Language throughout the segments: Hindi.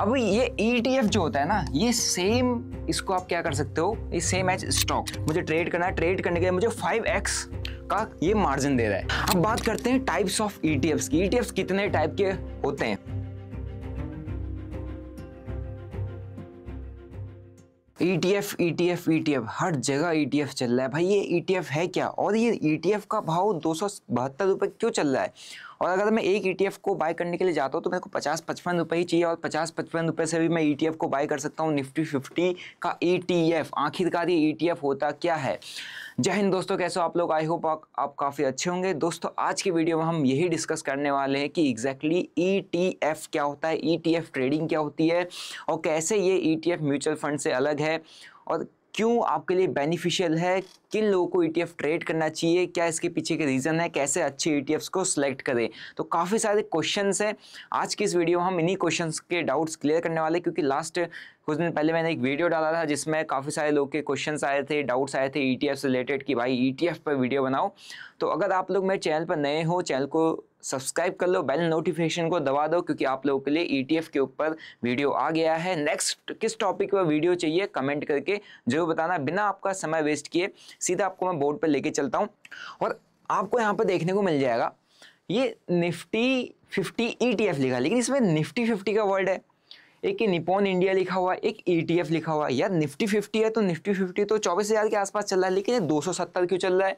अब ये ETF जो होता है ना ये सेम इसको आप क्या कर सकते हो ये सेम एज स्टॉक मुझे ट्रेड करना है ट्रेड करने के लिए मुझे फाइव एक्स का ये मार्जिन दे रहा है अब बात करते हैं टाइप्स ऑफ ई की ETFs कितने टाइप के होते हैं ETF, ETF, ETF हर जगह ETF चल रहा है भाई ये ETF है क्या और ये ETF का भाव दो सौ बहत्तर रुपये क्यों चल रहा है और अगर मैं एक ई e को बाय करने के लिए जाता हूँ तो मेरे को पचास पचपन रुपये ही चाहिए और पचास पचपन रुपये से भी मैं ई e को बाय कर सकता हूँ निफ्टी फिफ्टी का ई टी एफ आखिरकार ये ई e होता क्या है जय हिंद दोस्तों कैसे हो आप लोग आई होप आप, आप काफ़ी अच्छे होंगे दोस्तों आज की वीडियो में हम यही डिस्कस करने वाले हैं कि एग्जैक्टली ई क्या होता है ई ट्रेडिंग क्या होती है और कैसे ये ई म्यूचुअल फंड से अलग है और क्यों आपके लिए बेनिफिशियल है किन लोगों को ईटीएफ e ट्रेड करना चाहिए क्या इसके पीछे के रीज़न है कैसे अच्छे ईटीएफ्स e को सिलेक्ट करें तो काफ़ी सारे क्वेश्चंस हैं आज की इस वीडियो में हम इन्हीं क्वेश्चंस के डाउट्स क्लियर करने वाले क्योंकि लास्ट कुछ दिन पहले मैंने एक वीडियो डाला था जिसमें काफ़ी सारे लोग के क्वेश्चन आए थे डाउट्स आए थे ई से रिलेटेड कि भाई ई e पर वीडियो बनाओ तो अगर आप लोग मेरे चैनल पर नए हो चैनल को सब्सक्राइब कर लो बेल नोटिफिकेशन को दबा दो क्योंकि आप लोगों के लिए ईटीएफ e के ऊपर वीडियो आ गया है नेक्स्ट किस टॉपिक पर वीडियो चाहिए कमेंट करके जरूर बताना बिना आपका समय वेस्ट किए सीधा आपको मैं बोर्ड पर लेके चलता हूँ और आपको यहाँ पर देखने को मिल जाएगा ये निफ्टी फिफ्टी ई लिखा लेकिन इसमें निफ्टी फिफ्टी का वर्ड है एक निपोन इंडिया लिखा हुआ है एक ईटीएफ e लिखा हुआ यार निफ्टी फिफ्टी है तो निफ्टी फिफ्टी तो चौबीस हज़ार के आसपास चल रहा है लेकिन ये दो सौ सत्तर क्यों चल रहा है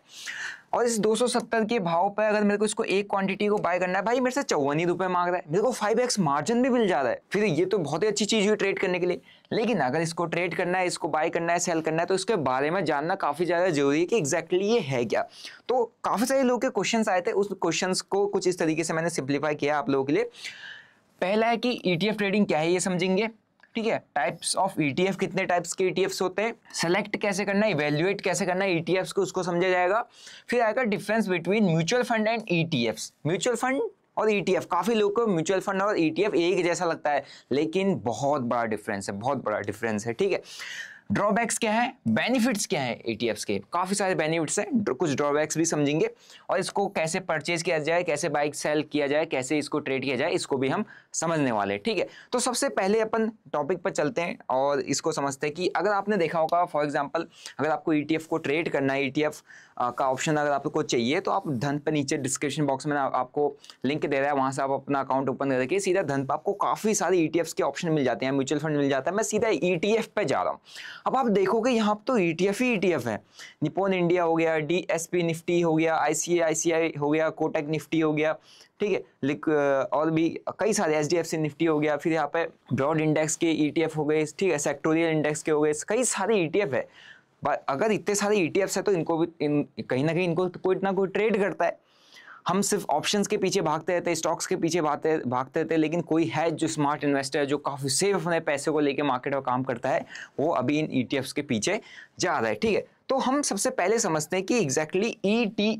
और इस दो सौ सत्तर के भाव पर अगर मेरे को इसको एक क्वांटिटी को बाय करना है भाई मेरे से चौवन ही रुपये मांग रहा है मेरे को फाइव एक्स मार्जिन भी मिल जा रहा है फिर ये तो बहुत ही अच्छी चीज़ हुई ट्रेड करने के लिए लेकिन अगर इसको ट्रेड करना है इसको बाय करना है सेल करना है तो इसके बारे में जानना काफ़ी ज़्यादा जरूरी है कि एग्जैक्टली ये है क्या तो काफ़ी सारे लोग के क्वेश्चन आए थे उस क्वेश्चन को कुछ इस तरीके से मैंने सिंप्लीफाई किया आप लोगों के लिए पहला है कि ईटीएफ e ट्रेडिंग क्या है ये समझेंगे ठीक है टाइप्स ऑफ ईटीएफ कितने टाइप्स के ईटीएफ्स e होते हैं सेलेक्ट कैसे करना है इवेल्युएट कैसे करना है ईटीएफ्स e को उसको समझा जाएगा फिर आएगा difference between mutual fund and ETFs mutual fund और ईटीएफ काफ़ी लोगों को म्यूचुअल फंड और ईटीएफ एक जैसा लगता है लेकिन बहुत बड़ा डिफरेंस है बहुत बड़ा डिफरेंस है ठीक है ड्रॉबैक्स क्या है बेनिफिट्स क्या है ईटीएफ्स e के काफ़ी सारे बेनिफिट्स हैं कुछ ड्रॉबैक्स भी समझेंगे और इसको कैसे परचेज किया जाए कैसे बाइक सेल किया जाए कैसे इसको ट्रेड किया जाए इसको भी हम समझने वाले ठीक है तो सबसे पहले अपन टॉपिक पर चलते हैं और इसको समझते हैं कि अगर आपने देखा होगा फॉर एग्जाम्पल अगर आपको ई e को ट्रेड करना है ई e का ऑप्शन अगर आपको चाहिए तो आप धन पर नीचे डिस्क्रिप्शन बॉक्स में आपको लिंक दे रहा है वहाँ से आप अपना अकाउंट ओपन करके सीधा धन पर आपको काफ़ी सारे ई के ऑप्शन मिल जाते हैं म्यूचुअल फंड मिल जाता है मैं सीधा ई पे जा रहा हूँ अब आप देखोगे यहाँ पर तो ई टी एफ ही ई टी एफ है निपोन इंडिया हो गया डी एस पी निफ्टी हो गया आई सी आई सी आई हो गया कोटेक निफ्टी हो गया ठीक है और भी कई सारे H D F C Nifty हो गया फिर यहाँ पे ब्रॉड इंडेक्स के ई टी एफ हो गए ठीक है सेक्टोरियल इंडेक्स के हो गए कई सारे ई टी एफ है अगर इतने सारे ई टी एफ्स है तो इनको भी इन कहीं ना कहीं इनको तो कोई ना कोई ट्रेड करता है हम सिर्फ ऑप्शंस के पीछे भागते रहते स्टॉक्स के पीछे भागते भागते रहते लेकिन कोई है जो स्मार्ट इन्वेस्टर है जो काफ़ी सेफ अपने पैसे को लेकर मार्केट में काम करता है वो अभी इन ई e के पीछे जा रहा है ठीक है तो हम सबसे पहले समझते हैं कि एग्जैक्टली ई e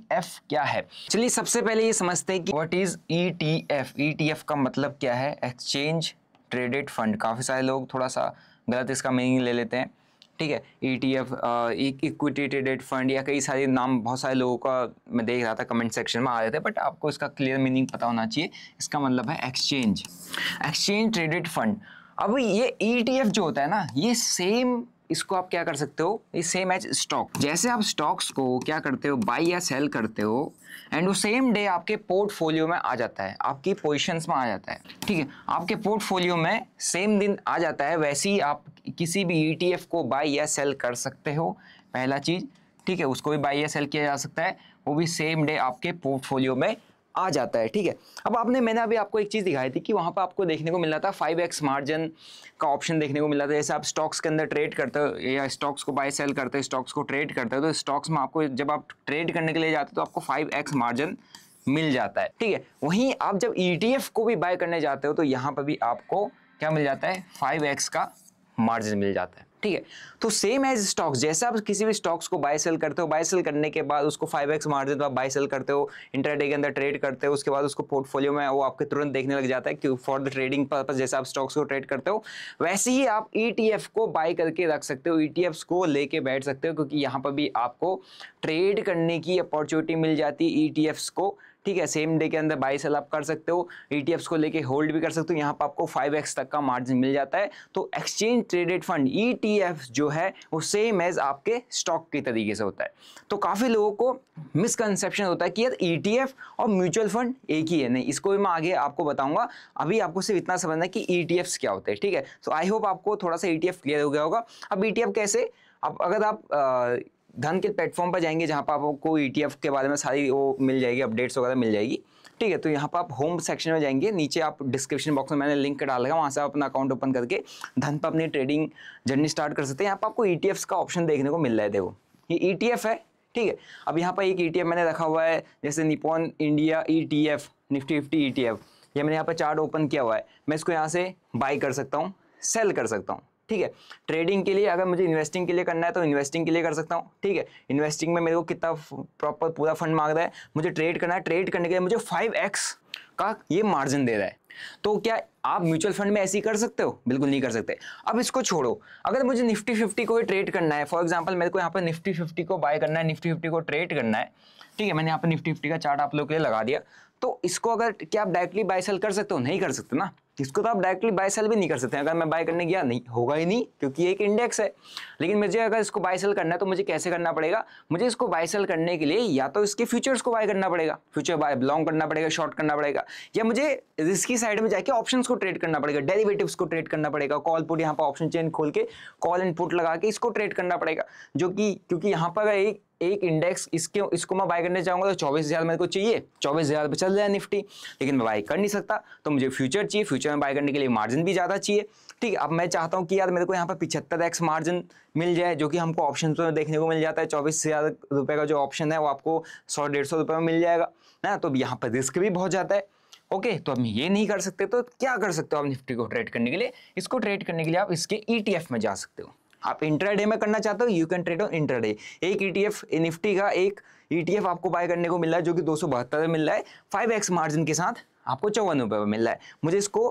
क्या है चलिए सबसे पहले ये समझते हैं कि वट इज ई टी का मतलब क्या है एक्सचेंज ट्रेडेड फंड काफ़ी सारे लोग थोड़ा सा गलत इसका मीनिंग ले लेते हैं ठीक है E T F equity traded fund या कई सारे नाम बहुत सारे लोगों का मैं देख रहा था कमेंट सेक्शन में आ रहे थे बट आपको इसका क्लियर मीनिंग पता होना चाहिए इसका मतलब है एक्सचेंज एक्सचेंज ट्रेडेड फंड अब ये ई टी एफ जो होता है ना ये सेम इसको आप क्या कर सकते हो ये सेम एज स्टॉक जैसे आप स्टॉक्स को क्या करते हो बाई या सेल करते हो एंड वो सेम डे आपके पोर्टफोलियो में आ जाता है आपकी पोजिशंस में आ जाता है ठीक है आपके पोर्टफोलियो में सेम दिन आ जाता है वैसे ही आप किसी भी ई e को बाई या सेल कर सकते हो पहला चीज़ ठीक है उसको भी बाई या सेल किया जा सकता है वो भी सेम डे आपके पोर्टफोलियो में आ जाता है ठीक है अब आपने मैंने अभी आपको एक चीज़ दिखाई थी कि वहाँ पर आपको देखने को मिला था फाइव एक्स मार्जिन का ऑप्शन देखने को मिला था जैसे आप स्टॉक्स के अंदर ट्रेड करते हो या स्टॉक्स को बाय सेल करते हो स्टॉक्स को ट्रेड करते हो तो स्टॉक्स में आपको जब आप ट्रेड करने के लिए जाते हो तो आपको फाइव एक्स मार्जिन मिल जाता है ठीक है वहीं आप जब ई e को भी बाय करने जाते हो तो यहाँ पर भी आपको क्या मिल जाता है फाइव का मार्जिन मिल जाता है ठीक है तो सेम एज स्टॉक्स जैसे आप किसी भी स्टॉक्स को बाय सेल करते हो बाय सेल करने के बाद उसको फाइव एक्स मार्जिन तो आप बाय सेल करते हो इंटरडे के अंदर ट्रेड करते हो उसके बाद उसको पोर्टफोलियो में वो आपके तुरंत देखने लग जाता है कि फॉर द ट्रेडिंग पर्पज जैसे आप स्टॉक्स को ट्रेड करते हो वैसे ही आप ई e को बाय करके रख सकते हो ई e को लेके बैठ सकते हो क्योंकि यहाँ पर भी आपको ट्रेड करने की अपॉर्चुनिटी मिल जाती है ई e को ठीक है सेम डे के अंदर बाई सेल आप कर सकते हो ई e को लेके होल्ड भी कर सकते हो यहाँ पर आपको फाइव तक का मार्जिन मिल जाता है तो एक्सचेंज ट्रेडेड फंड ई जो है वो सेम एज आपके स्टॉक के तरीके से होता है तो काफ़ी लोगों को मिसकनसेप्शन होता है कि यार ई e और म्यूचुअल फंड एक ही है नहीं इसको भी मैं आगे आपको बताऊंगा अभी आपको सिर्फ इतना समझना है कि ई e क्या होते हैं ठीक है तो आई होप आपको थोड़ा सा ई क्लियर हो गया होगा अब ई कैसे अब अगर आप धन के प्लेटफॉर्म पर जाएंगे जहाँ पर आपको ई e के बारे में सारी वो मिल जाएगी अपडेट्स वगैरह मिल जाएगी ठीक है तो यहाँ पर आप होम सेक्शन में जाएंगे नीचे आप डिस्क्रिप्शन बॉक्स में मैंने लिंक डाल रखा वहाँ से आप अपना अकाउंट ओपन करके धन पर अपनी ट्रेडिंग जर्नी स्टार्ट कर सकते हैं यहाँ पर आपको ई e का ऑप्शन देखने को मिल रहा है देखो ये ई e है ठीक है अब यहाँ पर एक ई मैंने रखा हुआ है जैसे Nippon India E Nifty fifty E ये मैंने यहाँ पर चार्ट ओपन किया हुआ है मैं इसको यहाँ से बाई कर सकता हूँ सेल कर सकता हूँ ठीक है ट्रेडिंग के लिए अगर मुझे इन्वेस्टिंग के लिए करना है तो इन्वेस्टिंग के लिए कर सकता हूँ ठीक है इन्वेस्टिंग में मेरे को कितना प्रॉपर पूरा फंड मांग रहा है मुझे ट्रेड करना है ट्रेड करने के लिए मुझे फाइव एक्स का ये मार्जिन दे रहा है तो क्या आप म्यूचुअल फंड में ऐसी कर सकते हो बिल्कुल नहीं कर सकते अब इसको छोड़ो अगर मुझे निफ्टी फिफ्टी को ट्रेड करना है फॉर एग्जाम्पल मेरे को यहाँ पर निफ्टी फिफ्टी को बाय करना है निफ्टी फिफ्टी को ट्रेड करना है ठीक है मैंने यहाँ पर निफ्टी फिफ्टी का चार्ट आप लोग के लिए लगा दिया तो इसको अगर क्या आप डायरेक्टली बाय सेल कर सकते हो नहीं कर सकते ना इसको तो आप डायरेक्टली बाय सेल भी नहीं कर सकते अगर मैं बाय करने गया नहीं होगा ही नहीं क्योंकि एक इंडेक्स है लेकिन मुझे अगर इसको बाय सेल करना है तो मुझे कैसे करना पड़ेगा मुझे इसको बाय सेल करने के लिए या तो इसके फ्यूचर्स को बाय करना पड़ेगा फ्यूचर बाय लॉन्ग करना पड़ेगा शॉर्ट करना पड़ेगा या मुझे रिस्की साइड में जाके ऑप्शन को ट्रेड करना पड़ेगा डेरीवेटिव को ट्रेड करना पड़ेगा कॉल पुट यहाँ पर ऑप्शन चेन खोल के कॉल इनपुट लगा के इसको ट्रेड करना पड़ेगा जो कि क्योंकि यहाँ पर एक एक इंडेक्स इसके इसको मैं बाय करने चाहूँगा तो चौबीस हज़ार मेरे को चाहिए चौबीस हज़ार पर चल जाए निफ्टी लेकिन मैं बाय कर नहीं सकता तो मुझे फ्यूचर चाहिए फ्यूचर में बाय करने के लिए मार्जिन भी ज़्यादा चाहिए ठीक है अब मैं चाहता हूँ कि यार मेरे को यहाँ पर पिछहत्तर एक्स मार्जिन मिल जाए जो कि हमको ऑप्शन पर देखने को मिल जाता है चौबीस हज़ार रुपये का जो ऑप्शन है वो आपको सौ डेढ़ सौ रुपये में मिल जाएगा ना तो यहाँ पर रिस्क भी बहुत ज़्यादा है ओके okay, तो हम ये नहीं कर सकते तो क्या कर सकते हो आप निफ्टी को ट्रेड करने के लिए इसको ट्रेड करने के लिए आप इसके ई e में जा सकते हो आप इंट्राडे में करना चाहते हो you can trade on intraday एक ईटीएफ e निफ्टी का एक ईटीएफ e आपको बाय करने को मिल रहा है जो कि दो सौ बहत्तर मिल रहा है फाइव एक्स मार्जिन के साथ आपको चौवन रुपये में मिल रहा है मुझे इसको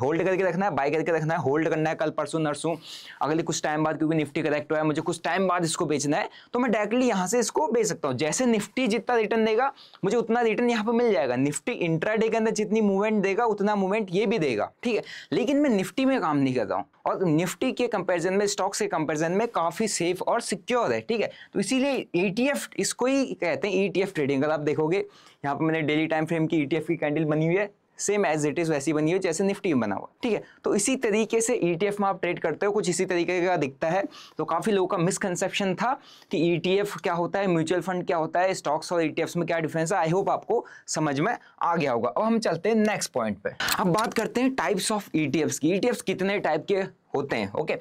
होल्ड करके रखना है बाय करके रखना है होल्ड करना है कल परसों नरसों अगले कुछ टाइम बाद क्योंकि निफ्टी करेक्ट हुआ है मुझे कुछ टाइम बाद इसको बेचना है तो मैं डायरेक्टली यहाँ से इसको बेच सकता हूँ जैसे निफ्टी जितना रिटर्न देगा मुझे उतना रिटर्न यहाँ पर मिल जाएगा निफ्टी इंट्रा के अंदर जितनी मूवमेंट देगा उतना मूवमेंट ये भी देगा ठीक है लेकिन मैं निफ्टी में काम नहीं कर रहा हूँ और निफ्टी के कंपेरिजन में स्टॉक्स के कंपेरिजन में काफ़ी सेफ और सिक्योर है ठीक है तो इसीलिए ई e इसको ही कहते हैं ई e ट्रेडिंग अगर आप देखोगे यहाँ पर मैंने डेली टाइम फ्रेम की ई e की कैंडल बनी हुई है सेम एज इट इज वैसी बनी हुई जैसे निफ्टी में बना हुआ ठीक है तो इसी तरीके से ईटीएफ e में आप ट्रेड करते हो कुछ इसी तरीके का दिखता है तो काफ़ी लोगों का मिसकनसेप्शन था कि ईटीएफ e क्या होता है म्यूचुअल फंड क्या होता है स्टॉक्स और ई e में क्या डिफरेंस है आई होप आपको समझ में आ गया होगा अब हम चलते हैं नेक्स्ट पॉइंट पे अब बात करते हैं टाइप्स ऑफ ईटीएफ की ईटीएफ कितने टाइप के होते हैं ओके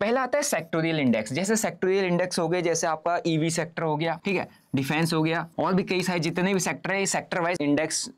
पहला आता है सेक्टोरियल इंडेक्स जैसे सेक्टोरियल इंडेक्स हो गए जैसे आपका ईवी सेक्टर हो गया ठीक है डिफेंस हो गया और भी कई सारे जितने भी सेक्टर है सेक्टर वाइज इंडेक्स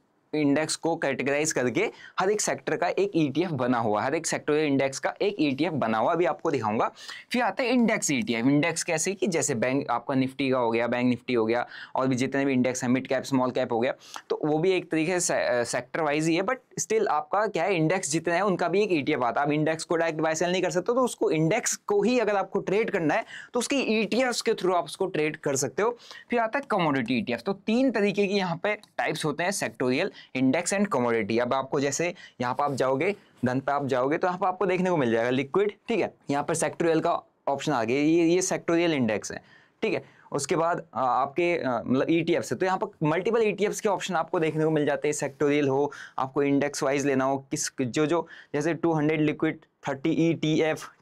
इंडेक्स को कैटेगराइज करके हर एक सेक्टर का एक ईटीएफ e बना हुआ हर एक सेक्टर इंडेक्स का एक ईटीएफ e बना हुआ अभी आपको दिखाऊंगा फिर आता है इंडेक्स ईटीएफ इंडेक्स कैसे कि जैसे बैंक आपका निफ्टी का हो गया बैंक निफ्टी हो गया और भी जितने भी इंडेक्स है मिड कैप स्मॉल कैप हो गया तो वो भी एक तरीके से सेक्टर वाइज ही है बट स्टिल आपका क्या है इंडेक्स जितने हैं उनका भी एक ई e आता है आप इंडेक्स को डायरेक्ट बाय सेल नहीं कर सकते तो उसको इंडेक्स को ही अगर आपको ट्रेड करना है तो उसकी ईटीएफ के थ्रू आप उसको ट्रेड कर सकते हो फिर आता है कमोडिटी ई तो तीन तरीके की यहाँ पे टाइप्स होते हैं सेक्टोरियल इंडेक्स एंड कमोडिटी अब आपको जैसे यहाँ पर आप जाओगे धन पर आप जाओगे तो यहाँ पर आपको देखने को मिल जाएगा लिक्विड ठीक है यहाँ पर सेक्टोरियल का ऑप्शन आ गया ये ये सेक्टोरियल इंडेक्स है ठीक है उसके बाद आपके मतलब ई e टी तो यहाँ पर मल्टीपल ई टी के ऑप्शन आपको देखने को मिल जाते हैं सेक्टोरियल हो आपको इंडेक्स वाइज लेना हो किस जो जो जैसे 200 लिक्विड 30 ई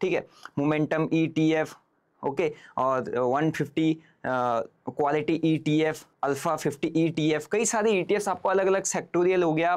ठीक है मोमेंटम ई e ओके और 150 quality E T F alpha fifty E T F कई सारे ई टी एफ आपको अलग अलग सेक्टोरियल हो गया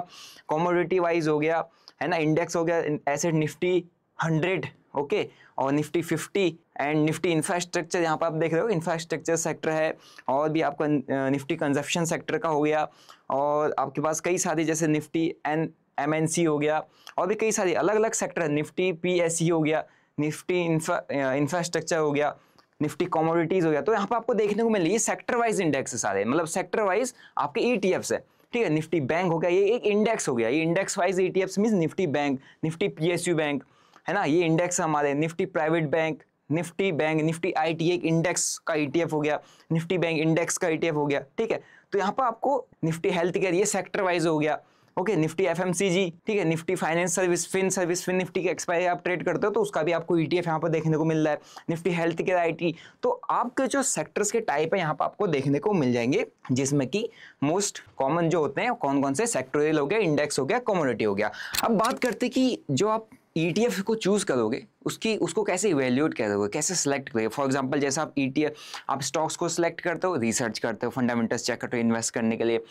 कॉमोडिटी वाइज हो गया है ना इंडेक्स हो गया asset Nifty hundred okay okay, और निफ्टी 50 एंड निफ्टी इंफ्रास्ट्रक्चर यहाँ पर आप देख रहे हो इंफ्रास्ट्रक्चर सेक्टर है और भी आपका uh, निफ्टी कंजप्शन सेक्टर का हो गया और आपके पास कई सारे जैसे निफ्टी एंड एम हो गया और भी कई सारे अलग अलग सेक्टर है निफ्टी पी e हो गया निफ्टी इंफ्रास्ट्रक्चर हो गया निफ्टी कॉमोडिटीज हो गया तो यहाँ पे आपको देखने को मिलेगी सेक्टर वाइज इंडेक्स है सारे मतलब सेक्टर वाइज आपके ई e है ठीक है निफ्टी बैंक हो गया ये एक इंडेक्स हो गया ये index wise E T mean Nifty bank Nifty P bank है ना ये इंडेक्स हमारे Nifty private bank Nifty bank Nifty I T एक इंडेक्स का ई e हो गया निफ्टी बैंक इंडेक्स का ई e हो गया ठीक है तो यहाँ पर आपको निफ्टी हेल्थ केयर ये सेक्टर वाइज हो गया ओके निफ्टी एफ ठीक है Nifty finance service fin service fin Nifty के एक्सपायरी आप ट्रेड करते हो तो उसका भी आपको ई e टी यहाँ पर देखने को मिल रहा है निफ्टी हेल्थ केयर आई तो आपके जो सेक्टर्स के टाइप है यहाँ पर आपको देखने को मिल जाएंगे जिसमें कि मोस्ट कॉमन जो होते हैं कौन कौन से सेक्टोरियल हो गया इंडेक्स हो गया कॉमोडिटी हो गया अब बात करते कि जो आप ई e को चूज़ करोगे उसकी उसको कैसे इवेल्यूट करोगे कैसे सेलेक्ट करोगे फॉर एग्जांपल जैसा आप ई e आप स्टॉक्स को सिलेक्ट करते हो रिसर्च करते हो फंडामेंटल्स चेक करते हो इन्वेस्ट करने के लिए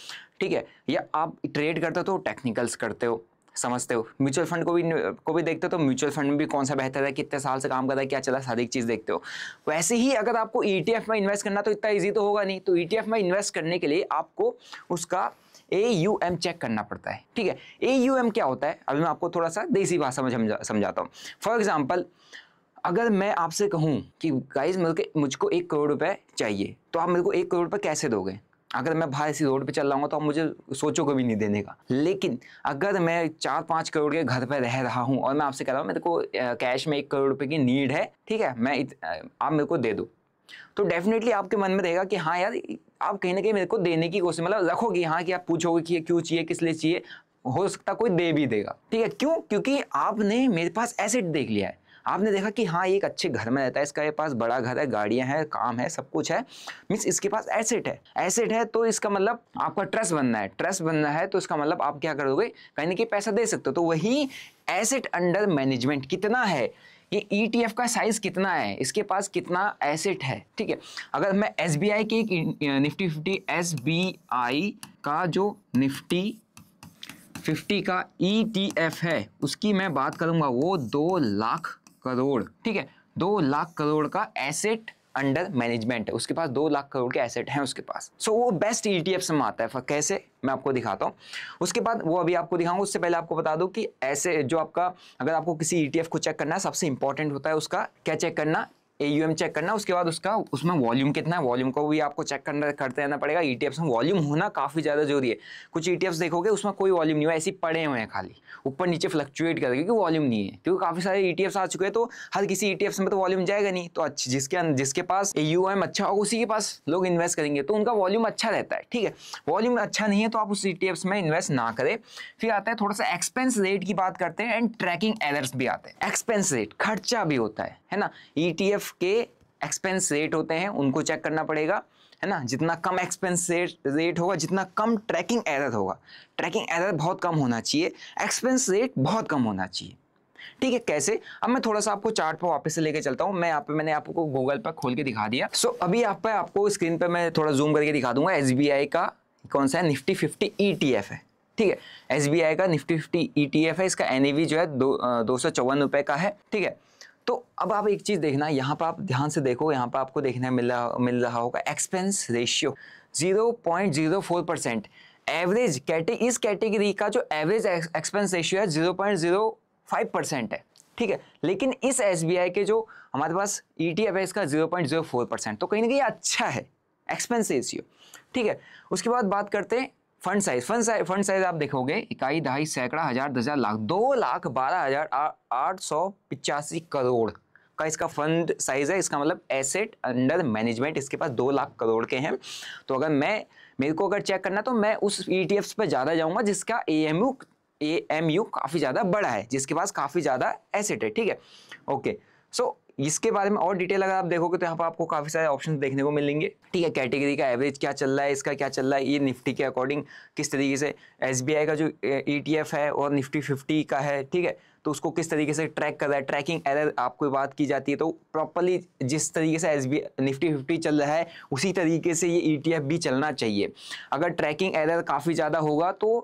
ठीक है या आप ट्रेड करते हो तो टेक्निकल्स करते हो समझते हो म्यूचुअल फंड को भी को भी देखते हो तो म्यूचुअल फंड में भी कौन सा बेहतर है कितने साल से काम कर रहा है क्या चला हर एक चीज़ देखते हो वैसे ही अगर आपको ई e में इन्वेस्ट करना तो इतना ईजी तो होगा नहीं तो ई में इन्वेस्ट करने के लिए आपको उसका ए यू एम चेक करना पड़ता है ठीक है ए यू एम क्या होता है अभी मैं आपको थोड़ा सा देसी भाषा में समझा समझाता हूँ फॉर एग्जाम्पल अगर मैं आपसे कहूँ कि गाइज मतलब मुझको एक करोड़ रुपये चाहिए तो आप मेरे को एक करोड़ रुपये कैसे दोगे अगर मैं बाहर इसी रोड पे चल रहा हूँ तो आप मुझे सोचो कभी नहीं देने का लेकिन अगर मैं चार पाँच करोड़ के घर पर रह रहा हूँ और मैं आपसे कह रहा हूँ मेरे को कैश में एक करोड़ रुपये की नीड है ठीक है मैं इत, आप मेरे को दे दो तो डेफिनेटली आपके मन में रहेगा कि हाँ यार आप कहीं ना कहीं मेरे को देने की कोशिश मतलब रखोगे हाँ कि आप पूछोगे कि क्यों चाहिए किस लिए चाहिए हो सकता कोई दे भी देगा ठीक है क्यों क्योंकि आपने मेरे पास एसेट देख लिया है आपने देखा कि हाँ एक अच्छे घर में रहता है इसका ये पास बड़ा घर है गाड़ियाँ हैं काम है सब कुछ है मीन्स इसके पास एसेट है एसेट है तो इसका मतलब आपका ट्रस्ट बनना है ट्रस्ट बनना है तो इसका मतलब आप क्या करोगे कहीं ना कहीं पैसा दे सकते हो तो वही एसेट अंडर मैनेजमेंट कितना है ये ईटीएफ e का साइज कितना है इसके पास कितना एसेट है ठीक है अगर मैं एस के एक निफ्टी फिफ्टी एस का जो निफ्टी 50 का ई e है उसकी मैं बात करूंगा वो दो लाख करोड़ ठीक है दो लाख करोड़ का एसेट अंडर मैनेजमेंट है उसके पास दो लाख करोड़ के एसेट हैं उसके पास सो so, वो बेस्ट ई टी में आता है कैसे मैं आपको दिखाता हूँ उसके बाद वो अभी आपको दिखाऊंगा उससे पहले आपको बता दूँ कि ऐसे जो आपका अगर आपको किसी ई e को चेक करना है सबसे इंपॉर्टेंट होता है उसका क्या चेक करना ए यू एम चेक करना उसके बाद उसका उसमें वॉल्यूम कितना है वॉल्यूम को भी आपको चेक करना करते रहना पड़ेगा ई e टी में वॉल्यूम होना काफ़ी ज़्यादा जरूरी है कुछ ई e टी देखोगे उसमें कोई वॉल्यूम नहीं हुआ ऐसे पड़े हुए हैं खाली ऊपर नीचे फ्लक्चुएट करके क्योंकि वॉल्यूम नहीं है क्योंकि काफ़ी सारे ई टी एफ्स आ चुके हैं तो हर किसी ई टी एफ्स में तो वॉल्यूम जाएगा नहीं तो अच्छी जिसके अं, जिसके पास ए यू एम अच्छा होगा उसी के पास लोग इन्वेस्ट करेंगे तो उनका वॉल्यूम अच्छा रहता है ठीक है वॉल्यूम अच्छा नहीं है तो आप उस ई टी एफ्स में इन्वेस्ट ना करें फिर आता है थोड़ा सा एक्सपेंस रेट की बात करते हैं एंड ट्रैकिंग एलर्स भी आते हैं एक्सपेंस रेट खर्चा भी होता है है ना ई टी एफ लाइफ के एक्सपेंस रेट होते हैं उनको चेक करना पड़ेगा है ना जितना कम एक्सपेंस रेट होगा जितना कम ट्रैकिंग एरर होगा ट्रैकिंग एरर बहुत कम होना चाहिए एक्सपेंस रेट बहुत कम होना चाहिए ठीक है कैसे अब मैं थोड़ा सा आपको चार्ट पर वापस से लेके चलता हूँ मैं यहाँ पे मैंने आपको गूगल पर खोल के दिखा दिया सो अभी आप पे आपको स्क्रीन पर मैं थोड़ा जूम करके दिखा दूंगा एस का कौन सा है Nifty fifty E T F है ठीक है एस का Nifty fifty E T F है इसका एन वी जो है दो, दो सौ चौवन रुपये का है ठीक है तो अब आप एक चीज़ देखना यहाँ पर आप ध्यान से देखो यहाँ पर आपको देखने मिल रहा मिल रहा होगा एक्सपेंस रेशियो 0.04 परसेंट एवरेज कैटे इस कैटेगरी का जो एवरेज एक्सपेंस रेशियो है 0.05 परसेंट है ठीक है लेकिन इस एस के जो हमारे पास ई e है इसका फोर परसेंट तो कहीं ना कहीं अच्छा है एक्सपेंस रेशियो ठीक है उसके बाद बात करते हैं fund size fund size fund size आप देखोगे इकाई दहाई सैकड़ा हजार दस हजार लाख दो लाख बारह हजार आठ सौ पिचासी करोड़ का इसका फंड साइज है इसका मतलब एसेट अंडर मैनेजमेंट इसके पास दो लाख करोड़ के हैं तो अगर मैं मेरे को अगर चेक करना तो मैं उस ई टी पर ज़्यादा जाऊँगा जिसका A M U A M U काफ़ी ज़्यादा बड़ा है जिसके पास काफ़ी ज़्यादा एसेट है ठीक है ओके सो इसके बारे में और डिटेल अगर आप देखोगे तो यहाँ पर आपको काफ़ी सारे ऑप्शन देखने को मिलेंगे ठीक है कैटेगरी का एवरेज क्या चल रहा है इसका क्या चल रहा है ये निफ्टी के अकॉर्डिंग किस तरीके से एस का जो ई e है और निफ्टी फिफ्टी का है ठीक है तो उसको किस तरीके से ट्रैक कर रहा है ट्रैकिंग एरर आपको बात की जाती है तो प्रॉपरली जिस तरीके से एस निफ्टी फिफ्टी चल रहा है उसी तरीके से ये ई e भी चलना चाहिए अगर ट्रैकिंग एरर काफ़ी ज़्यादा होगा तो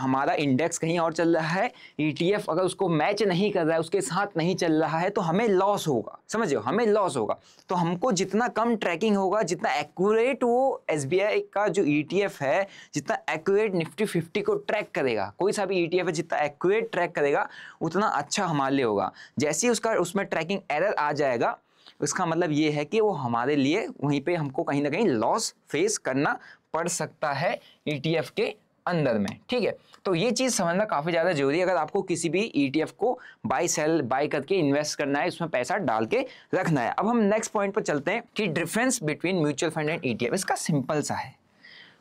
हमारा इंडेक्स कहीं और चल रहा है ईटीएफ e अगर उसको मैच नहीं कर रहा है उसके साथ नहीं चल रहा है तो हमें लॉस होगा समझ लो हमें लॉस होगा तो हमको जितना कम ट्रैकिंग होगा जितना एक्यूरेट वो एस का जो ई e है जितना एक्यूरेट निफ्टी फिफ्टी को ट्रैक करेगा कोई सा भी ई e है जितना एक्यूरेट ट्रैक करेगा उतना अच्छा हमारे लिए होगा जैसे ही उसका उसमें ट्रैकिंग एरर आ जाएगा इसका मतलब ये है कि वो हमारे लिए वहीं पे हमको कहीं ना कहीं लॉस फेस करना पड़ सकता है ईटीएफ के अंदर में ठीक है तो ये चीज़ समझना काफ़ी ज़्यादा जरूरी है अगर आपको किसी भी ईटीएफ e को बाई सेल बाई करके इन्वेस्ट करना है उसमें पैसा डाल के रखना है अब हम नेक्स्ट पॉइंट पर चलते हैं कि difference between mutual fund and ETF इसका सिंपल सा है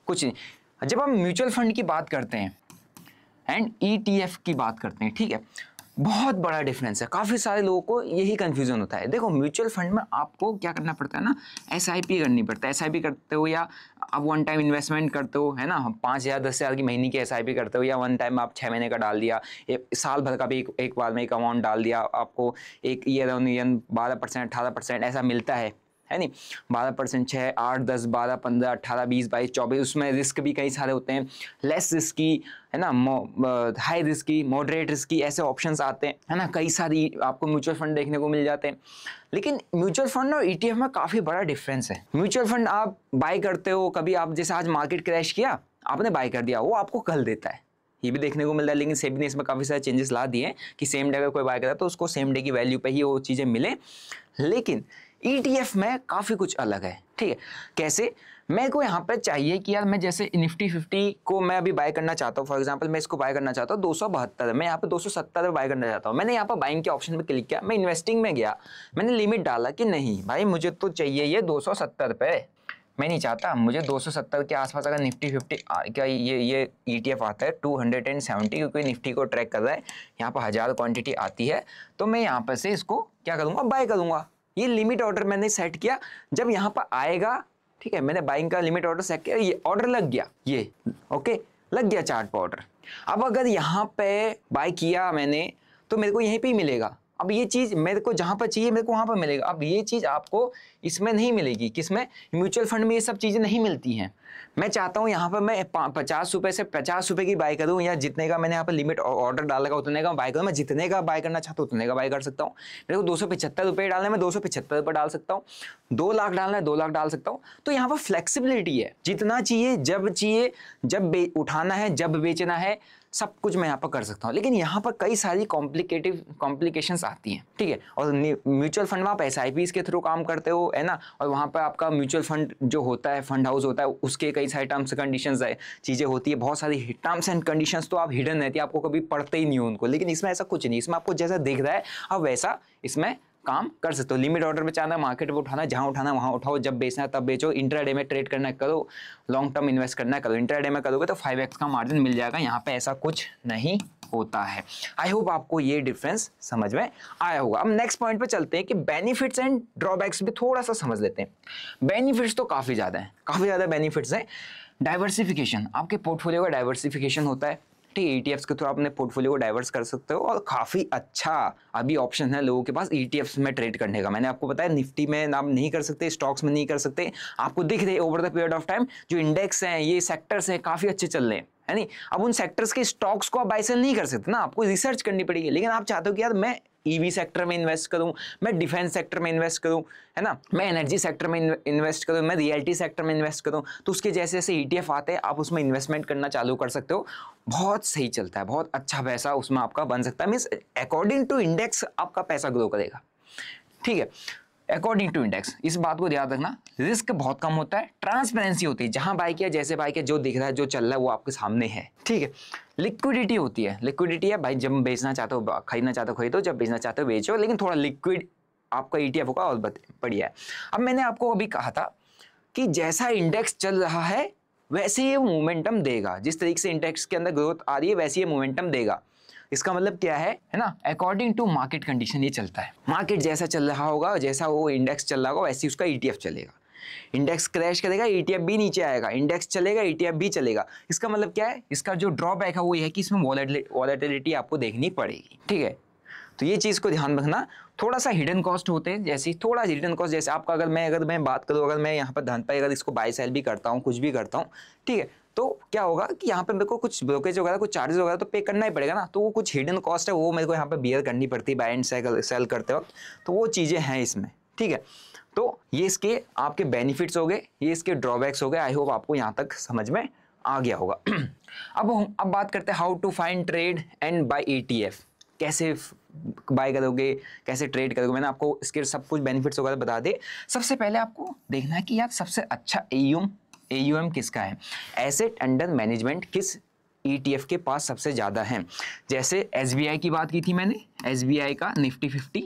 कुछ नहीं जब हम म्यूचुअल फंड की बात करते हैं एंड ईटीएफ e की बात करते हैं ठीक है बहुत बड़ा डिफरेंस है काफ़ी सारे लोगों को यही कन्फ्यूज़न होता है देखो म्यूचुअल फंड में आपको क्या करना पड़ता है ना एस करनी पड़ता है एस करते हो या आप वन टाइम इन्वेस्टमेंट करते हो है ना पाँच हज़ार दस हज़ार की महीने की एस करते हो या वन टाइम आप छः महीने का डाल दिया एक साल भर का भी एक, एक बार में एक अमाउंट डाल दिया आपको एक ईयर ऑन ईयर बारह परसेंट अठारह परसेंट ऐसा मिलता है है नहीं बारह परसेंट छः आठ दस बारह पंद्रह अट्ठारह बीस बाईस चौबीस उसमें रिस्क भी कई सारे होते हैं लेस रिस्की है ना हाई रिस्की मॉडरेट रिस्की ऐसे ऑप्शन आते हैं है ना कई सारी आपको म्यूचुअल फंड देखने को मिल जाते हैं लेकिन म्यूचुअल फंड और ई e में काफ़ी बड़ा डिफरेंस है म्यूचुअल फंड आप बाई करते हो कभी आप जैसे आज मार्केट क्रैश किया आपने बाय कर दिया वो आपको कल देता है ये भी देखने को मिल रहा है लेकिन सेबी ने इसमें काफ़ी सारे चेंजेस ला दिए हैं कि सेम डे अगर कोई बाय करा तो उसको सेम डे की वैल्यू पे ही वो चीज़ें मिले लेकिन ईटीएफ e में काफ़ी कुछ अलग है ठीक है कैसे मेरे को यहाँ पर चाहिए कि यार मैं जैसे निफ्टी फिफ्टी को मैं अभी बाय करना चाहता हूँ फॉर एग्जांपल मैं इसको बाय करना चाहता हूँ दो सौ बहत्तर मैं यहाँ पर दो सौ सत्तर में बाय करना चाहता हूँ मैंने यहाँ पर बाइंग के ऑप्शन पर क्लिक किया मैं इन्वेस्टिंग में गया मैंने लिमिट डाला कि नहीं भाई मुझे तो चाहिए ये दो सौ सत्तर पे मैं नहीं चाहता मुझे सत्तर के आसपास अगर निफ्टी फिफ्टी क्या ये ये ई e आता है सेवेंटी क्योंकि निफ्टी को ट्रैक कर रहा है यहाँ पर हज़ार क्वान्टिटी आती है तो मैं यहाँ पर से इसको क्या करूँगा बाय करूँगा ये लिमिट ऑर्डर मैंने सेट किया जब यहाँ पर आएगा ठीक है मैंने बाइंग का लिमिट ऑर्डर सेट किया ये ऑर्डर लग गया ये ओके लग गया चार्ट पर ऑर्डर अब अगर यहाँ पे बाय किया मैंने तो मेरे को यहीं पे ही मिलेगा अब ये चीज़ मेरे को जहाँ पर चाहिए मेरे को वहाँ पर मिलेगा अब ये चीज़ आपको इसमें नहीं मिलेगी किसमें म्यूचुअल फंड में ये सब चीज़ें नहीं मिलती हैं मैं चाहता हूँ यहाँ पर मैं पचास रुपये से पचास रुपये की बाय करूँ या जितने का मैंने यहाँ पर लिमिट ऑर्डर डाला उतने का बाय करूँ मैं जितने का बाय करना चाहता हूँ उतने का बाय कर सकता हूँ मेरे को दो सौ पिछहत्तर रुपये डालना है मैं दो सौ पिछहत्तर रुपये डाल सकता हूँ दो लाख डालना है दो लाख डाल सकता हूँ तो यहाँ पर फ्लेक्सिबिलिटी है जितना चाहिए जब चाहिए जब उठाना है जब बेचना है सब कुछ मैं यहाँ पर कर सकता हूँ लेकिन यहाँ पर कई सारी कॉम्प्लिकेटिव कॉम्प्लिकेशंस आती हैं ठीक है और म्यूचुअल फंड में आप एस के थ्रू काम करते हो है ना और वहाँ पर आपका म्यूचुअल फंड जो होता है फंड हाउस होता है उसके कई सारे टर्म्स कंडीशन है चीज़ें होती है बहुत सारी टर्म्स एंड कंडीशन तो आप हिडन रहती है आपको कभी पढ़ते ही नहीं हो उनको लेकिन इसमें ऐसा कुछ नहीं इसमें आपको जैसा दिख रहा है आप वैसा इसमें काम कर सकते हो लिमिट ऑर्डर में चाहना मार्केट पे उठाना जहां उठाना वहां उठाओ जब बेचना तब बेचो इंट्राडे में ट्रेड करना करो लॉन्ग टर्म इन्वेस्ट करना करो इंट्राडे में करोगे तो फाइव का मार्जिन मिल जाएगा यहाँ पे ऐसा कुछ नहीं होता है आई होप आपको ये डिफरेंस समझ में आया होगा अब नेक्स्ट पॉइंट पे चलते हैं कि बेनिफिट्स एंड ड्रॉबैक्स भी थोड़ा सा समझ लेते हैं बेनिफिट्स तो काफ़ी ज़्यादा हैं काफ़ी ज़्यादा बेनिफिट्स हैं डाइवर्सिफिकेशन आपके पोर्टफोलियो का डाइवर्सिफिकेशन होता है निफ्टी ई e के थ्रू आप अपने पोर्टफोलियो को डाइवर्स कर सकते हो और काफ़ी अच्छा अभी ऑप्शन है लोगों के पास ई e में ट्रेड करने का मैंने आपको बताया निफ्टी में आप नहीं कर सकते स्टॉक्स में नहीं कर सकते आपको दिख रहे over the period of time जो इंडेक्स हैं ये सेक्टर्स हैं काफ़ी अच्छे चल रहे हैं है नहीं अब उन सेक्टर्स के स्टॉक्स को आप बाइसेल नहीं कर सकते ना आपको रिसर्च करनी पड़ेगी लेकिन आप चाहते हो कि यार मैं ईवी e सेक्टर में इन्वेस्ट करूं मैं डिफेंस सेक्टर में इन्वेस्ट करूं है ना मैं एनर्जी सेक्टर में इन्वेस्ट करूं मैं रियल्टी सेक्टर में इन्वेस्ट करूं तो उसके जैसे जैसे ई e आते हैं आप उसमें इन्वेस्टमेंट करना चालू कर सकते हो बहुत सही चलता है बहुत अच्छा पैसा उसमें आपका बन सकता है मीन्स अकॉर्डिंग टू इंडेक्स आपका पैसा ग्रो करेगा ठीक है अकॉर्डिंग टू इंडेक्स इस बात को ध्यान रखना रिस्क बहुत कम होता है ट्रांसपेरेंसी होती है जहां बाइक है जैसे बाइक है जो दिख रहा है जो चल रहा है वो आपके सामने है ठीक है लिक्विडिटी होती है लिक्विडिटी है भाई जब बेचना चाहते हो खरीदना चाहते हो खरीदो जब बेचना चाहते हो बेचो लेकिन थोड़ा लिक्विड आपका ई e होगा और बढ़िया है अब मैंने आपको अभी कहा था कि जैसा इंडेक्स चल रहा है वैसे ये मोमेंटम देगा जिस तरीके से इंडेक्स के अंदर ग्रोथ आ रही है वैसे ये मोमेंटम देगा इसका मतलब क्या है है ना अकॉर्डिंग टू मार्केट कंडीशन ये चलता है मार्केट जैसा चल रहा होगा जैसा वो इंडेक्स चल रहा होगा वैसे उसका ई e चलेगा इंडेक्स क्रैश करेगा ईटीएफ e भी नीचे आएगा इंडेक्स चलेगा ईटीएफ e भी चलेगा इसका मतलब क्या है इसका जो ड्रॉबैक है वो ये है कि इसमें वॉलेटिलिटी आपको देखनी पड़ेगी ठीक है तो ये चीज़ को ध्यान रखना थोड़ा सा हिडन कॉस्ट होते हैं जैसे थोड़ा हिडन कॉस्ट जैसे आपका अगर मैं अगर मैं बात करूँ अगर मैं यहाँ पर धन पर अगर इसको बाई सेल भी करता हूँ कुछ भी करता हूँ ठीक है तो क्या होगा कि यहाँ पे मेरे को कुछ ब्रोकेज वगैरह कुछ चार्जेस वगैरह तो पे करना ही पड़ेगा ना तो वो कुछ हिडन कॉस्ट है वो मेरे को यहाँ पे बियर करनी पड़ती है बाय एंड सेल करते वक्त तो वो चीज़ें हैं इसमें ठीक है तो ये इसके आपके बेनिफिट्स हो गए ये इसके ड्रॉबैक्स हो गए आई होप आपको यहाँ तक समझ में आ गया होगा अब अब बात करते हैं how to find trade and buy ETF कैसे बाय करोगे कैसे ट्रेड करोगे मैंने आपको इसके सब कुछ बेनिफिट्स वगैरह बता दे सबसे पहले आपको देखना है कि यार सबसे अच्छा एयूम एयूएम किसका है एसेट अंडर मैनेजमेंट किस ईटीएफ e के पास सबसे ज़्यादा है जैसे एसबीआई की बात की थी मैंने एसबीआई का निफ्टी फिफ्टी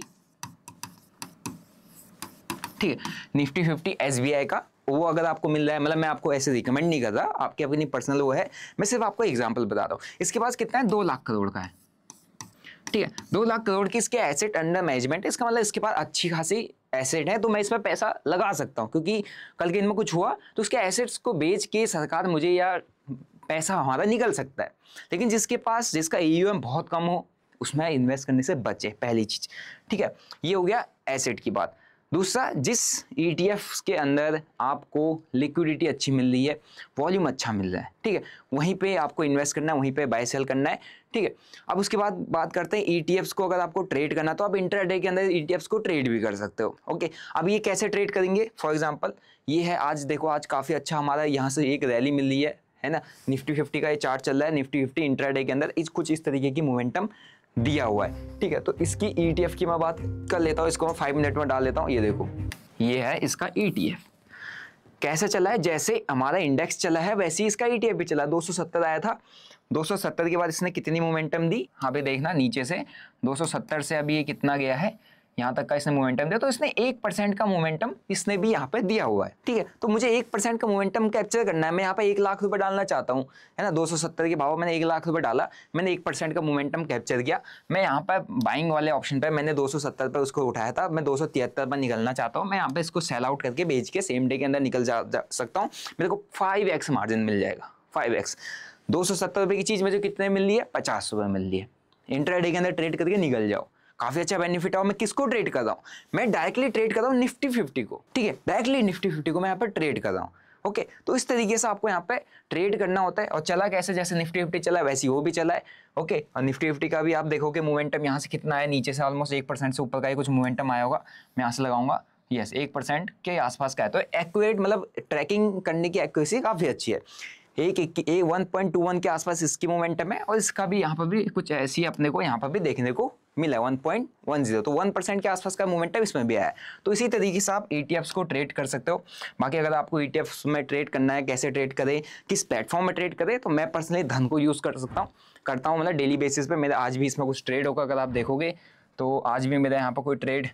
ठीक है निफ्टी फिफ्टी एसबीआई का वो अगर आपको मिल रहा है मतलब मैं आपको ऐसे रिकमेंड नहीं कर रहा आपकी अपनी पर्सनल वो है मैं सिर्फ आपको एग्जाम्पल बता रहा हूँ इसके पास कितना है दो लाख करोड़ का है ठीक है दो लाख करोड़ की इसके एसेट अंडर मैनेजमेंट इसका मतलब इसके पास अच्छी खासी एसेट है तो मैं इसमें पैसा लगा सकता हूँ क्योंकि कल के इनमें कुछ हुआ तो उसके एसेट्स को बेच के सरकार मुझे या पैसा हमारा निकल सकता है लेकिन जिसके पास जिसका ई बहुत कम हो उसमें इन्वेस्ट करने से बचे पहली चीज़ ठीक है ये हो गया एसेट की बात दूसरा जिस ई e के अंदर आपको लिक्विडिटी अच्छी मिल रही है वॉल्यूम अच्छा मिल रहा है ठीक है वहीं पे आपको इन्वेस्ट करना है वहीं पे बाय सेल करना है ठीक है अब उसके बाद बात करते हैं ई e को अगर आपको ट्रेड करना तो आप इंटरडे के अंदर ई e को ट्रेड भी कर सकते हो ओके अब ये कैसे ट्रेड करेंगे फॉर एग्जाम्पल ये है आज देखो आज काफ़ी अच्छा हमारा यहाँ से एक रैली मिल रही है है ना निफ्टी फिफ्टी का ये चार्ट चल रहा है निफ्टी फिफ्टी इंटरडे के अंदर इस कुछ इस तरीके की मोमेंटम दिया हुआ है ठीक है तो इसकी ई e की मैं बात कर लेता हूँ इसको मैं फाइव मिनट में डाल लेता हूँ ये देखो ये है इसका ई e कैसे चला है जैसे हमारा इंडेक्स चला है वैसे ही इसका ई e भी चला 270 आया था 270 के बाद इसने कितनी मोमेंटम दी हाँ पे देखना नीचे से 270 से अभी ये कितना गया है यहाँ तक का इसने मोमेंटम दिया तो इसने एक परसेंट का मोमेंटम इसने भी यहाँ पे दिया हुआ है ठीक है तो मुझे एक परसेंट का मोमेंटम कैप्चर करना है मैं यहाँ पे एक लाख रुपये डालना चाहता हूँ है ना 270 के भाव मैंने एक लाख रुपये डाला मैंने एक परसेंट का मोमेंटम कैप्चर किया मैं यहाँ पर बाइंग वाले ऑप्शन पर मैंने दो पर उसको उठाया था मैं दो पर निकलना चाहता हूँ मैं यहाँ पे इसको सेल आउट करके बेच के सेम डे के अंदर निकल जा, सकता हूँ मेरे को फाइव मार्जिन मिल जाएगा फाइव दो सौ सत्तर रुपये की चीज़ मुझे कितने मिल रही है पचास रुपये मिल रही है इंटरडे के अंदर ट्रेड करके निकल जाओ काफी अच्छा बेनिफिट है मैं किसको ट्रेड कर रहा हूँ मैं डायरेक्टली ट्रेड कर रहा हूँ निफ्टी फिफ्टी को ठीक है डायरेक्टली निफ्टी फिफ्टी को मैं यहाँ पर ट्रेड कर रहा हूँ ओके okay, तो इस तरीके से आपको यहाँ पे ट्रेड करना होता है और चला कैसे जैसे निफ्टी फिफ्टी चला वैसे वो भी चला है ओके okay, और निफ्टी फिफ्टी का भी आप देखोगे मोमेंटम यहाँ से कितना है नीचे से ऑलमोस्ट एक परसेंट से ऊपर का ही कुछ मोमेंटम आया होगा मैं यहाँ से लगाऊंगा यस एक परसेंट के आसपास का है तो एक्यूरेट मतलब ट्रैकिंग करने की एक्यूरेसी काफ़ी अच्छी है एक एक वन पॉइंट टू वन के आसपास इसकी मोमेंटम है और इसका भी यहाँ पर भी कुछ ऐसी अपने को यहाँ पर भी देखने को मिला है वन वन पॉइंट जीरो तो वन परसेंट के आसपास का मोमेंटम इसमें भी आया है तो इसी तरीके से आप ई e को ट्रेड कर सकते हो बाकी अगर आपको ई e में ट्रेड करना है कैसे ट्रेड करें किस प्लेटफॉर्म में ट्रेड करें तो मैं पर्सनली धन को यूज़ कर सकता हूँ करता हूँ मतलब डेली बेसिस पर मेरा आज भी इसमें कुछ ट्रेड होगा अगर आप देखोगे तो आज भी मेरा यहाँ पर कोई ट्रेड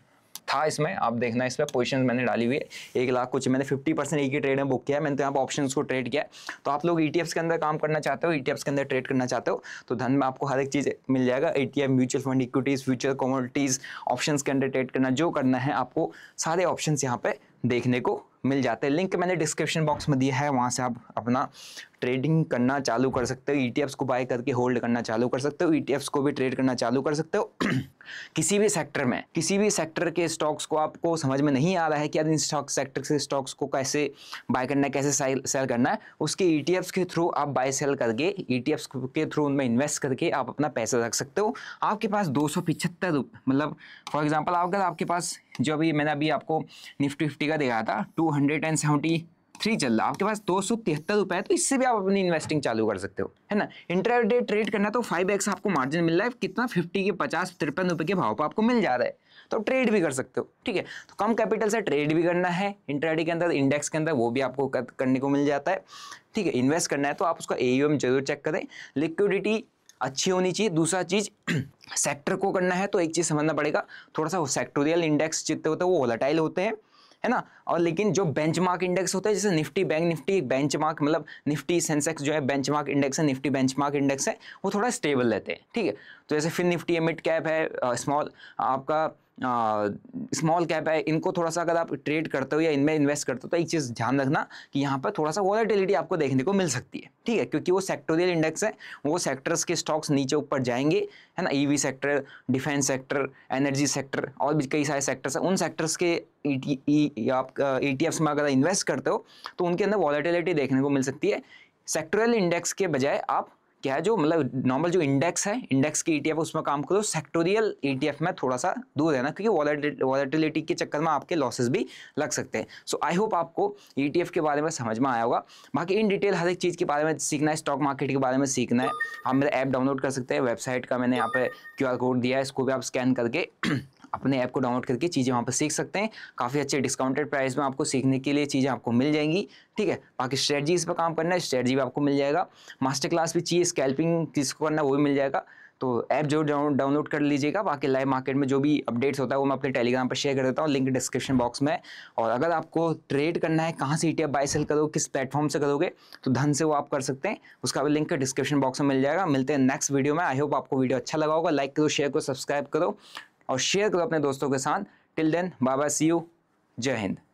था इसमें आप देखना इसमें पोजिशन मैंने डाली हुई है एक लाख कुछ मैंने फिफ्टी परसेंट एक ही ट्रेड में बुक किया है मैंने तो यहाँ पर ऑप्शन को ट्रेड किया तो आप लोग ई e के अंदर काम करना चाहते हो ई e के अंदर ट्रेड करना चाहते हो तो धन में आपको हर एक चीज़ मिल जाएगा E mutual fund equities future commodities option के अंदर ट्रेड करना जो करना है आपको सारे ऑप्शन यहाँ पर देखने को मिल जाते हैं लिंक मैंने डिस्क्रिप्शन बॉक्स में दिया है वहाँ से आप अपना ट्रेडिंग करना चालू कर सकते हो ई e को बाय करके होल्ड करना चालू कर सकते हो ई e को भी ट्रेड करना चालू कर सकते हो किसी भी सेक्टर में किसी भी सेक्टर के स्टॉक्स को आपको समझ में नहीं आ रहा है कि यार इन स्टॉक सेक्टर से स्टॉक्स को कैसे बाय करना है कैसे सेल करना है उसके ई e के थ्रू आप बाय सेल करके ई के थ्रू उनमें इन्वेस्ट करके आप अपना पैसा रख सकते हो आपके पास दो मतलब फॉर एग्जाम्पल अगर आपके पास जो अभी मैंने अभी आपको निफ्टी फिफ्टी का दिखाया था two hundred and seventy three चल रहा आपके पास दो सौ तिहत्तर रुपए है तो इससे भी आप अपनी इन्वेस्टिंग चालू कर सकते हो है ना इंटरडे ट्रेड करना तो फाइव एक्स आपको मार्जिन मिल रहा है कितना फिफ्टी के पचास तिरपन रुपए के भाव पर आपको मिल जा रहा है तो आप ट्रेड भी कर सकते हो ठीक है तो कम कैपिटल से ट्रेड भी करना है इंटरडे के अंदर इंडेक्स के अंदर वो भी आपको करने को मिल जाता है ठीक है इन्वेस्ट करना है तो आप उसका ए जरूर चेक करें लिक्विडिटी अच्छी होनी चाहिए दूसरा चीज़ सेक्टर को करना है तो एक चीज़ समझना पड़ेगा थोड़ा सा सेक्टोरियल इंडेक्स जितने होते हैं वो होलाटाइल होते हैं है ना और लेकिन जो बेंचमार्क इंडेक्स होता है जैसे निफ्टी बैंक निफ्टी बेंचमार्क मतलब निफ्टी सेंसेक्स जो है बेंचमार्क इंडेक्स है निफ्टी बेंचमार्क इंडेक्स है वो थोड़ा स्टेबल रहते हैं ठीक है तो जैसे फिर निफ्टी मिड कैप है स्मॉल आपका स्मॉल कैप है इनको थोड़ा सा अगर आप ट्रेड करते हो या इनमें इन्वेस्ट करते हो तो एक चीज़ ध्यान रखना कि यहाँ पर थोड़ा सा वॉलेटिलिटी आपको देखने को मिल सकती है ठीक है क्योंकि वो सेक्टोरियल इंडेक्स है वो सेक्टर्स के स्टॉक्स नीचे ऊपर जाएंगे है ना ई sector defence sector energy sector और भी कई सारे सेक्टर्स हैं उन सेक्टर्स के ई e e, आप ई टी e में अगर इन्वेस्ट करते हो तो उनके अंदर वॉलेटिलिटी देखने को मिल सकती है सेक्टोरल इंडेक्स के बजाय आप क्या है जो मतलब नॉर्मल जो इंडेक्स है इंडेक्स की ईटीएफ उसमें काम करो सेक्टोरियल ईटीएफ में थोड़ा सा दूर रहना क्योंकि वॉलेटिलिटी के चक्कर में आपके लॉसेस भी लग सकते हैं सो आई होप आपको ईटीएफ के बारे में समझ में आया होगा बाकी इन डिटेल हर एक चीज़ के बारे में सीखना है स्टॉक मार्केट के बारे में सीखना है आप मेरा ऐप डाउनलोड कर सकते हैं वेबसाइट का मैंने यहाँ पर क्यू कोड दिया है इसको भी आप स्कैन करके अपने ऐप को डाउनलोड करके चीज़ें वहाँ पर सीख सकते हैं काफ़ी अच्छे डिस्काउंटेड प्राइस में आपको सीखने के लिए चीज़ें आपको मिल जाएंगी ठीक है बाकी स्ट्रेटजीज पर काम करना है स्ट्रेटजी भी आपको मिल जाएगा मास्टर क्लास भी चाहिए स्कैल्पिंग को करना वो भी मिल जाएगा तो ऐप जो डाउनलोड कर लीजिएगा बाकी लाइव मार्केट में जो भी अपडेट्स होता है वो मैं अपने टेलीग्राम पर शेयर कर देता हूँ लिंक डिस्क्रिप्शन बॉक्स में और अगर आपको ट्रेड करना है कहाँ से ई बाय सेल करोगे किस प्लेटफॉर्म से करोगे तो धन से वो आप कर सकते हैं उसका भी लिंक डिस्क्रिप्शन बॉक्स में मिल जाएगा मिलते हैं नेक्स्ट वीडियो में आई होप आपको वीडियो अच्छा लगा होगा लाइक करो शेयर करो सब्सक्राइब करो और शेयर करो अपने दोस्तों के साथ टिल देन बाबा सी यू जय हिंद